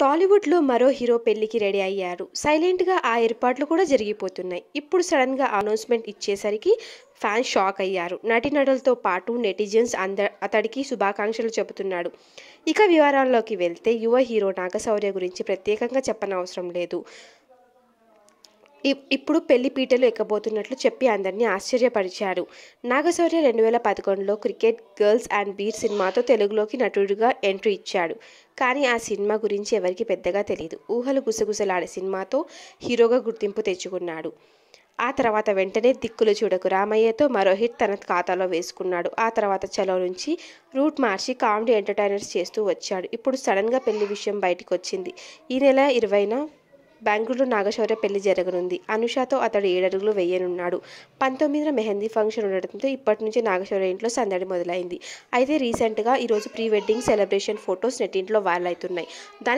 టాలీవుడ్లో మరో హీరో పెళ్లికి రెడీ అయ్యారు సైలెంట్గా ఆ ఏర్పాట్లు కూడా జరిగిపోతున్నాయి ఇప్పుడు సడన్గా అనౌన్స్మెంట్ ఇచ్చేసరికి ఫ్యాన్స్ షాక్ అయ్యారు నటీనటులతో పాటు నెటిజన్స్ అంద అతడికి శుభాకాంక్షలు చెబుతున్నాడు ఇక వివరాల్లోకి వెళ్తే యువ హీరో నాగశౌర్య గురించి ప్రత్యేకంగా చెప్పనవసరం లేదు ఇప్పుడు పెళ్లి పీటలు ఎక్కబోతున్నట్లు చెప్పి అందరినీ ఆశ్చర్యపరిచారు నాగశౌర్య రెండు వేల పదకొండులో క్రికెట్ గర్ల్స్ అండ్ బీర్ సినిమాతో తెలుగులోకి నటుడిగా ఎంట్రీ ఇచ్చాడు కానీ ఆ సినిమా గురించి ఎవరికి పెద్దగా తెలియదు ఊహలు గుసగుసలాడే సినిమాతో హీరోగా గుర్తింపు తెచ్చుకున్నాడు ఆ తర్వాత వెంటనే దిక్కులు చూడకు రామయ్యతో మరో హిట్ తన ఖాతాలో వేసుకున్నాడు ఆ తర్వాత చలో నుంచి రూట్ మార్చి కామెడీ ఎంటర్టైనర్స్ చేస్తూ వచ్చాడు ఇప్పుడు సడన్గా పెళ్లి విషయం బయటకు వచ్చింది ఈ నెల ఇరవైన బెంగళూరులో నాగశౌర్య పెళ్లి జరగనుంది అనుషాతో అతడు ఏడడుగులు వేయనున్నాడు పంతొమ్మిదిన మెహందీ ఫంక్షన్ ఉండటంతో ఇప్పటి నుంచి నాగశౌర్య ఇంట్లో సందడి మొదలైంది అయితే రీసెంట్గా ఈరోజు ప్రీ వెడ్డింగ్ సెలబ్రేషన్ ఫొటోస్ నెట్టింట్లో వైరల్ అవుతున్నాయి దానికి